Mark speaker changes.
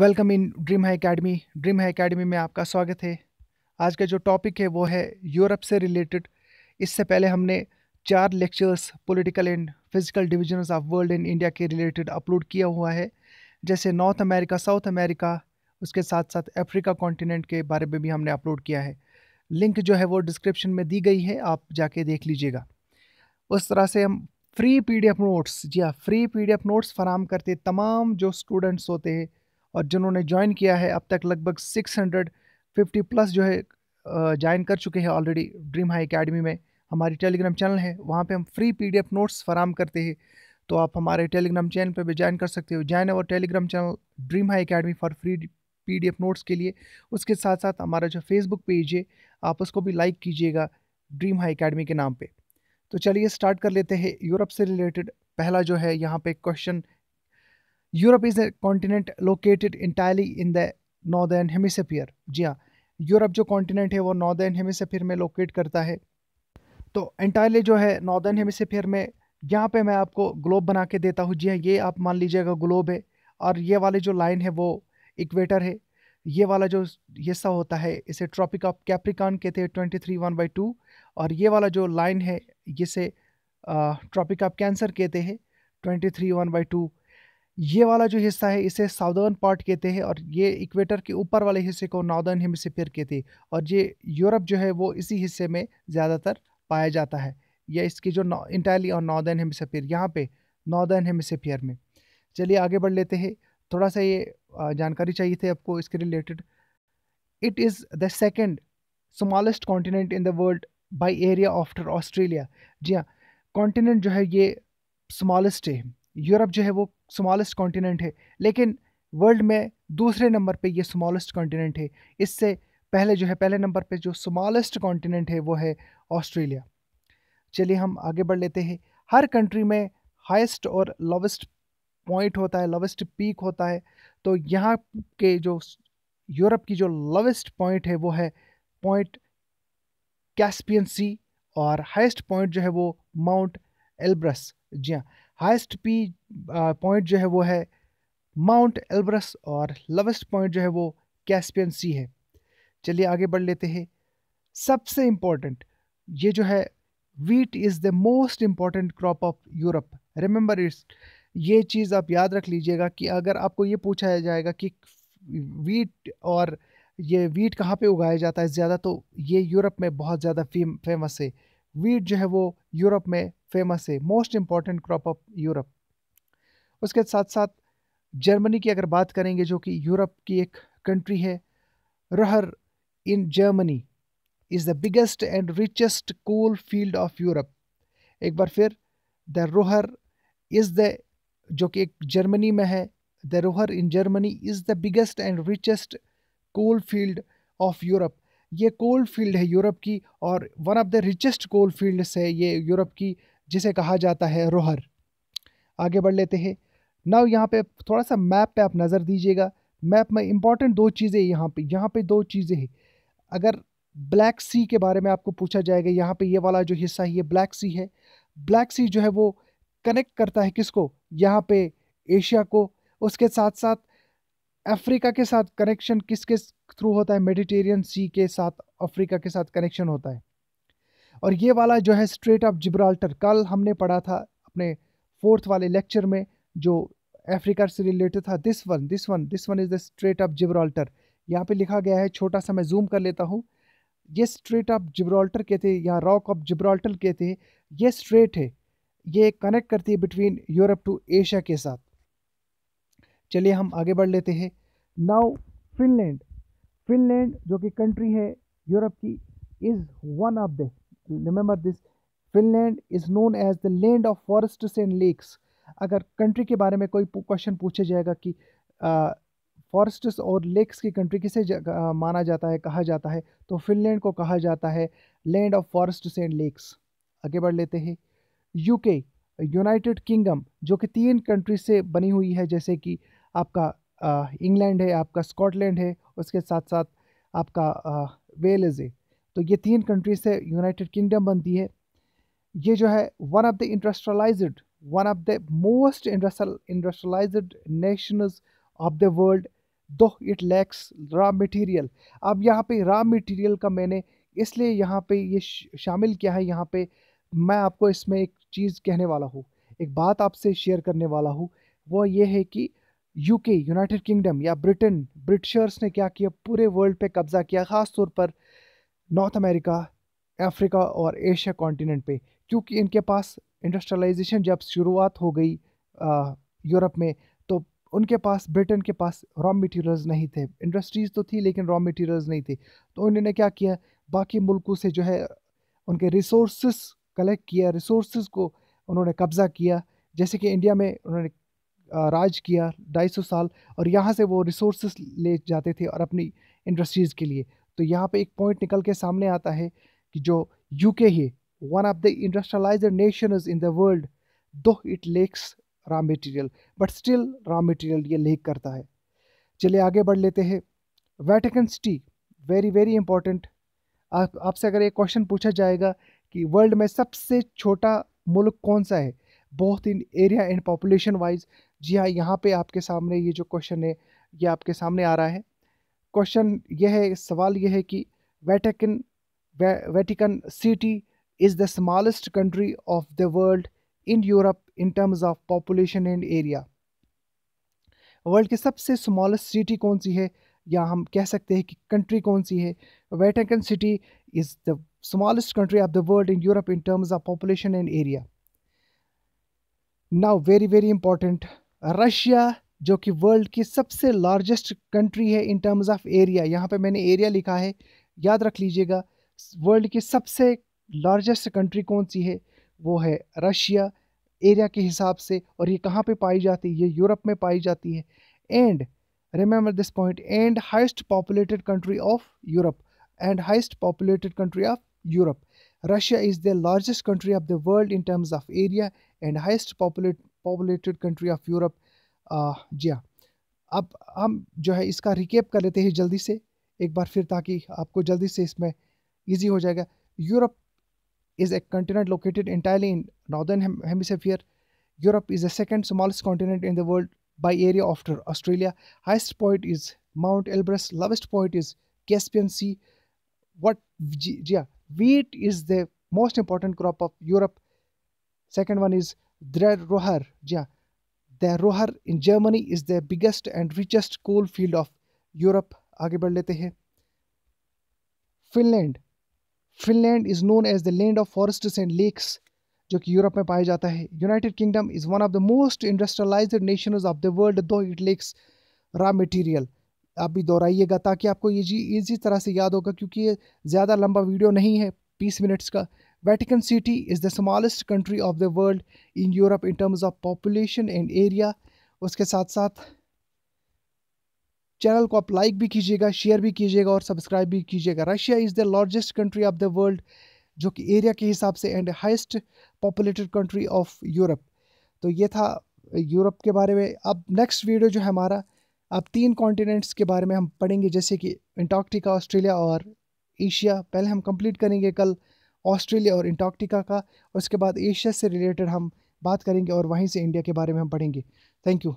Speaker 1: Welcome in Dream High Academy Dream High Academy में आपका स्वागत है आज का जो टॉपिक है वो है यूरोप से रिलेटेड इससे पहले हमने चार lectures political and physical divisions of world in India के रिलेटेड अपलोड किया हुआ है जैसे नॉर्थ अमेरिका साउथ अमेरिका उसके साथ साथ अफ्रीका कॉन्टिनेंट के बारे में भी हमने अपलोड किया है लिंक जो है वो डिस्क्रिप्शन में दी गई है आप जाके देख लीजिएगा उस तरह से हम फ्री पीडीएफ नोट्स जी हाँ फ्री पीडीएफ नोट्स फराम करते तमाम जो स्टूडेंट्स होते हैं और जिन्होंने ज्वाइन किया है अब तक लगभग 650 प्लस जो है ज्वाइन कर चुके हैं ऑलरेडी ड्रीम हाई अकेडमी में हमारी टेलीग्राम चैनल है वहाँ पे हम फ्री पीडीएफ नोट्स फराम करते हैं तो आप हमारे टेलीग्राम चैनल पर भी ज्वाइन कर सकते हो ज्वाइन और Telegram channel Dream High Academy for free P notes के लिए उसके साथ साथ हमारा जो फेसबुक पेज है आप उसको भी लाइक कीजिएगा ड्रीम हाई अकेडमी के नाम पर तो चलिए स्टार्ट कर लेते हैं यूरोप से रिलेटेड पहला जो है यहाँ पे question Europe is a continent located entirely in the northern hemisphere जी हाँ यूरोप जो कॉन्टिनेंट है वो नॉर्दर्न हेमिसफियर में लोकेट करता है तो इंटायरली जो है नॉर्दर्न हेमिसफियर में यहाँ पे मैं आपको ग्लोब बना के देता हूँ जी हाँ ये आप मान लीजिएगा ग्लोब है और ये वाली जो लाइन है वो इक्वेटर है ये वाला जो हिस्सा होता है इसे ट्रॉपिक ऑफ कैप्रिकॉन कहते हैं twenty three one by two और ये वाला जो लाइन है जिसे ट्रॉपिक ऑफ कैंसर कहते हैं twenty three one by two ये वाला जो हिस्सा है इसे साउदर्न पार्ट कहते हैं और ये इक्वेटर के ऊपर वाले हिस्से को नॉर्दर्न हेमिसफेयर कहते हैं और ये यूरोप जो है वो इसी हिस्से में ज़्यादातर पाया जाता है या इसकी जो इंटायरली और नॉर्दर्न हेमिसफेयर यहाँ पे नॉर्दर्न हेमिसफेयर में चलिए आगे बढ़ लेते हैं थोड़ा सा ये जानकारी चाहिए थी आपको इसके related it is the second smallest continent in the world by area after Australia जी हाँ कॉन्टिनेंट जो है ये स्मॉलेस्ट है यूरोप जो है वो स्मॉलेस्ट कॉन्टिनेंट है लेकिन वर्ल्ड में दूसरे नंबर पे ये स्मॉलेस्ट कॉन्टिनेंट है इससे पहले जो है पहले नंबर पे जो स्मॉलेस्ट कॉन्टिनेंट है वो है ऑस्ट्रेलिया चलिए हम आगे बढ़ लेते हैं हर कंट्री में हाइस्ट और लोवेस्ट पॉइंट होता है लोवेस्ट पीक होता है तो यहाँ के जो यूरोप की जो लोवेस्ट पॉइंट है वो है पॉइंट कैस्पियन सी और हाइस्ट पॉइंट जो है वो माउंट एल्ब्रस जी हाँ हाइस्ट पी पॉइंट जो है वो है माउंट एल्ब्रस और लवेस्ट पॉइंट जो है वो कैस्पियन सी है चलिए आगे बढ़ लेते हैं सबसे इम्पॉर्टेंट ये जो है wheat is the most important crop of Europe remember it's ये चीज़ आप याद रख लीजिएगा कि अगर आपको ये पूछा जाएगा कि वीट और ये वीट कहाँ पे उगाया जाता है ज़्यादा तो ये यूरोप में बहुत ज़्यादा फेमस है वीट जो है वो यूरोप में फेमस है most important crop of Europe उसके साथ साथ जर्मनी की अगर बात करेंगे जो कि यूरोप की एक कंट्री है Ruhr in Germany is the biggest and richest coal field of Europe एक बार फिर द रोहर इज़ द जो कि एक जर्मनी में है the Ruhr in Germany is the biggest and richest coal field of Europe ये कोल फील्ड है यूरोप की और one of the richest coal fields है ये यूरोप की जिसे कहा जाता है रोहर आगे बढ़ लेते हैं नाव यहाँ पे थोड़ा सा मैप पे आप नज़र दीजिएगा मैप में इम्पॉर्टेंट दो चीज़ें यहाँ पे यहाँ पे दो चीज़ें हैं अगर ब्लैक सी के बारे में आपको पूछा जाएगा यहाँ पे ये वाला जो हिस्सा है ये ब्लैक सी है ब्लैक सी जो है वो कनेक्ट करता है किसको यहाँ पे एशिया को उसके साथ साथ अफ्रीका के साथ कनेक्शन किसके थ्रू होता है मेडिटेरियन सी के साथ अफ्रीका के साथ कनेक्शन होता है और ये वाला जो है स्ट्रेट ऑफ जिब्राल्टर कल हमने पढ़ा था अपने फोर्थ वाले लेक्चर में जो अफ्रीका से रिलेटेड था this one this one this one is the strait of Gibraltar यहाँ पे लिखा गया है छोटा सा मैं जूम कर लेता हूँ ये स्ट्रेट ऑफ जिब्राल्टर कहते हैं या रॉक ऑफ जिब्राल्टर कहते हैं ये स्ट्रेट है ये कनेक्ट करती है बिटवीन यूरोप टू एशिया के साथ चलिए हम आगे बढ़ लेते हैं नाउ फिनलैंड फिनलैंड जो कि कंट्री है यूरोप की is one of the remember this Finland is known as the land of forest and lakes अगर कंट्री के बारे में कोई क्वेश्चन पूछा जाएगा कि फॉरेस्ट्स और लेक्स की कंट्री किसे माना जाता है कहा जाता है तो फिनलैंड को कहा जाता है land of forests and lakes आगे बढ़ लेते हैं यूके यूनाइटेड किंगडम जो कि तीन कंट्री से बनी हुई है जैसे कि आपका इंग्लैंड है आपका स्कॉटलैंड है उसके साथ साथ आपका वेल्स है तो ये तीन कंट्रीज से यूनाइटेड किंगडम बनती है ये जो है one of the industrialized one of the most industrial industrialized nations of the world though it lacks raw material अब यहाँ पे रॉ मटेरियल का मैंने इसलिए यहाँ पे ये शामिल किया है यहाँ पे मैं आपको इसमें एक चीज़ कहने वाला हूँ एक बात आपसे शेयर करने वाला हूँ वो ये है कि यूके यूनाइटेड किंगडम या ब्रिटेन ब्रिटिशर्स ने क्या किया पूरे वर्ल्ड पे कब्ज़ा किया ख़ास तौर पर नॉर्थ अमेरिका अफ्रीका और एशिया कॉन्टिनेंट पे क्योंकि इनके पास इंडस्ट्रियलाइजेशन जब शुरुआत हो गई यूरोप में तो उनके पास ब्रिटेन के पास रॉ मटेरियल्स नहीं थे इंडस्ट्रीज़ तो थी लेकिन रॉ मटेरियल्स नहीं थे तो उन्होंने क्या किया बाकी मुल्कों से जो है उनके रिसोर्स कलेक्ट किया रिसोर्स को उन्होंने कब्ज़ा किया जैसे कि इंडिया में उन्होंने राज किया ढाई सौ साल और यहाँ से वो रिसोर्स ले जाते थे और अपनी इंडस्ट्रीज़ के लिए तो यहाँ पे एक पॉइंट निकल के सामने आता है कि जो यूके है one of the industrialize nation in the world though it lacks raw material but still raw material ये लेक करता है चलिए आगे बढ़ लेते हैं Vatican City very very important आपसे अगर एक क्वेश्चन पूछा जाएगा कि वर्ल्ड में सबसे छोटा मुल्क कौन सा है बहुत in area and population wise जी हाँ यहाँ पे आपके सामने ये जो क्वेश्चन है ये आपके सामने आ रहा है क्वेश्चन यह है सवाल यह है कि Vatican Vatican City is the smallest country of the world in Europe in terms of population and area world की सबसे स्मॉलेस्ट सिटी कौन सी है या हम कह सकते हैं कि कंट्री कौन सी है Vatican City is the smallest country of the world in Europe in terms of population and area now very very important Russia जो कि वर्ल्ड की सबसे लार्जेस्ट कंट्री है इन टर्म्स ऑफ एरिया यहाँ पे मैंने एरिया लिखा है याद रख लीजिएगा वर्ल्ड की सबसे लार्जेस्ट कंट्री कौन सी है वो है रशिया एरिया के हिसाब से और ये कहाँ पे पाई जाती है ये यूरोप में पाई जाती है and remember this point and highest populated country of Europe and highest populated country of Europe Russia is the largest country of the world in terms of area and highest populate populated country of Europe जी हाँ अब हम जो है इसका recap कर लेते हैं जल्दी से एक बार फिर ताकि आपको जल्दी से इसमें ईजी हो जाएगा Europe is a continent located entirely in northern hemisphere Europe is the second smallest continent in the world by area after Australia highest point is Mount Elbrus lowest point is Caspian Sea what जी हाँ wheat is the most important crop of Europe second one is द्रेड Ruhr जी the Ruhr in Germany is the biggest and richest coal field of Europe आगे बढ़ लेते हैं Finland Finland is known as the land of forest and lakes जो कि Europe में पाया जाता है United Kingdom is one of the most industrialize nations of the world though it lacks raw material आप भी दोहराइएगा ताकि आपको ये जी इसी तरह से याद होगा क्योंकि ये ज़्यादा लंबा वीडियो नहीं है बीस मिनट्स का Vatican City is the smallest country of the world in Europe in terms of population and area. उसके साथ साथ चैनल को आप लाइक भी कीजिएगा शेयर भी कीजिएगा और सब्सक्राइब भी कीजिएगा Russia is the largest country of the world जो कि एरिया के हिसाब से and highest populated country of Europe तो ये था यूरोप के बारे में अब नेक्स्ट वीडियो जो है हमारा अब तीन कॉन्टिनेंट्स के बारे में हम पढ़ेंगे जैसे कि एंटार्क्टिका ऑस्ट्रेलिया और एशिया पहले हम कंप्लीट करेंगे कल ऑस्ट्रेलिया और इंटार्क्टिका का उसके बाद एशिया से रिलेटेड हम बात करेंगे और वहीं से इंडिया के बारे में हम पढ़ेंगे थैंक यू